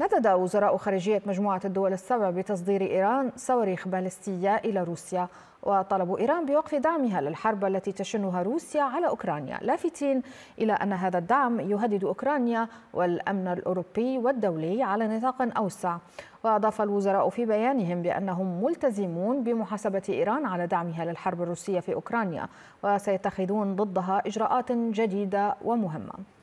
ندد وزراء خارجية مجموعة الدول السبع بتصدير إيران صواريخ بالستية إلى روسيا وطلبوا إيران بوقف دعمها للحرب التي تشنها روسيا على أوكرانيا لافتين إلى أن هذا الدعم يهدد أوكرانيا والأمن الأوروبي والدولي على نطاق أوسع وأضاف الوزراء في بيانهم بأنهم ملتزمون بمحاسبة إيران على دعمها للحرب الروسية في أوكرانيا وسيتخذون ضدها إجراءات جديدة ومهمة